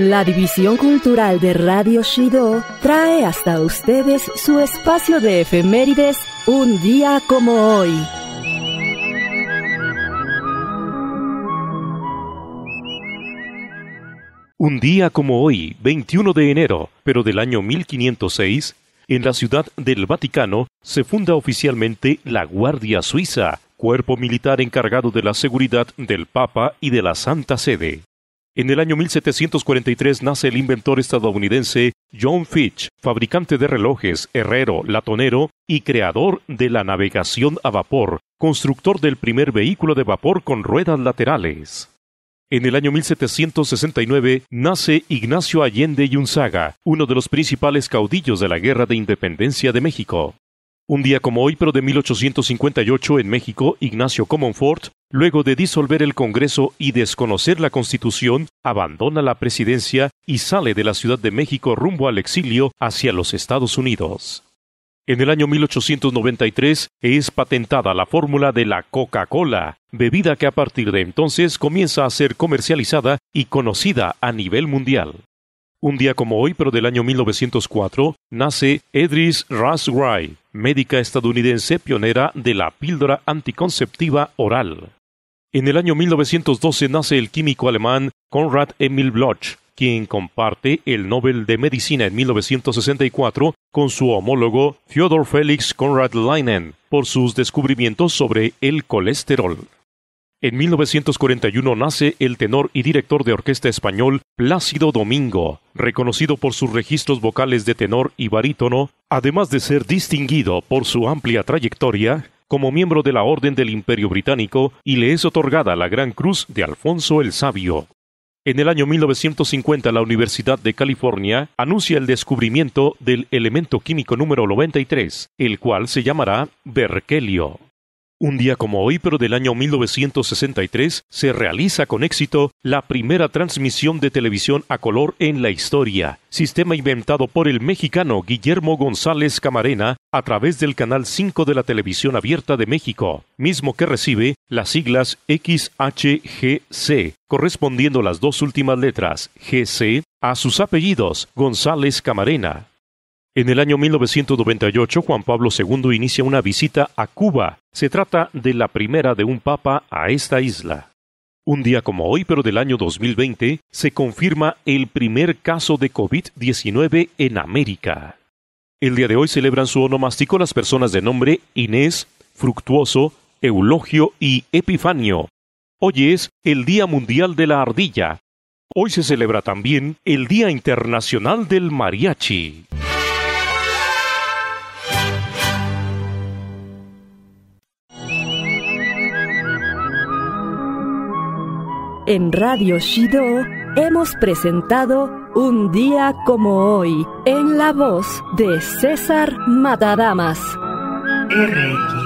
La División Cultural de Radio Shido trae hasta ustedes su espacio de efemérides Un día como hoy. Un día como hoy, 21 de enero, pero del año 1506, en la ciudad del Vaticano se funda oficialmente la Guardia Suiza, cuerpo militar encargado de la seguridad del Papa y de la Santa Sede. En el año 1743 nace el inventor estadounidense John Fitch, fabricante de relojes, herrero, latonero y creador de la navegación a vapor, constructor del primer vehículo de vapor con ruedas laterales. En el año 1769 nace Ignacio Allende Yunzaga, uno de los principales caudillos de la Guerra de Independencia de México. Un día como hoy, pero de 1858 en México, Ignacio Comonfort, luego de disolver el Congreso y desconocer la Constitución, abandona la presidencia y sale de la Ciudad de México rumbo al exilio hacia los Estados Unidos. En el año 1893 es patentada la fórmula de la Coca-Cola, bebida que a partir de entonces comienza a ser comercializada y conocida a nivel mundial. Un día como hoy, pero del año 1904, nace Edris Raswright médica estadounidense pionera de la píldora anticonceptiva oral. En el año 1912 nace el químico alemán Konrad Emil Bloch, quien comparte el Nobel de Medicina en 1964 con su homólogo Fyodor Felix Konrad Leinen por sus descubrimientos sobre el colesterol. En 1941 nace el tenor y director de orquesta español Plácido Domingo, reconocido por sus registros vocales de tenor y barítono, además de ser distinguido por su amplia trayectoria como miembro de la Orden del Imperio Británico y le es otorgada la Gran Cruz de Alfonso el Sabio. En el año 1950 la Universidad de California anuncia el descubrimiento del elemento químico número 93, el cual se llamará berkelio. Un día como hoy, pero del año 1963, se realiza con éxito la primera transmisión de televisión a color en la historia, sistema inventado por el mexicano Guillermo González Camarena a través del Canal 5 de la Televisión Abierta de México, mismo que recibe las siglas XHGC, correspondiendo las dos últimas letras, GC, a sus apellidos, González Camarena. En el año 1998, Juan Pablo II inicia una visita a Cuba se trata de la primera de un papa a esta isla. Un día como hoy, pero del año 2020, se confirma el primer caso de COVID-19 en América. El día de hoy celebran su onomástico las personas de nombre Inés, Fructuoso, Eulogio y Epifanio. Hoy es el Día Mundial de la Ardilla. Hoy se celebra también el Día Internacional del Mariachi. En Radio Shido hemos presentado Un día como hoy en la voz de César Matadamas. RX.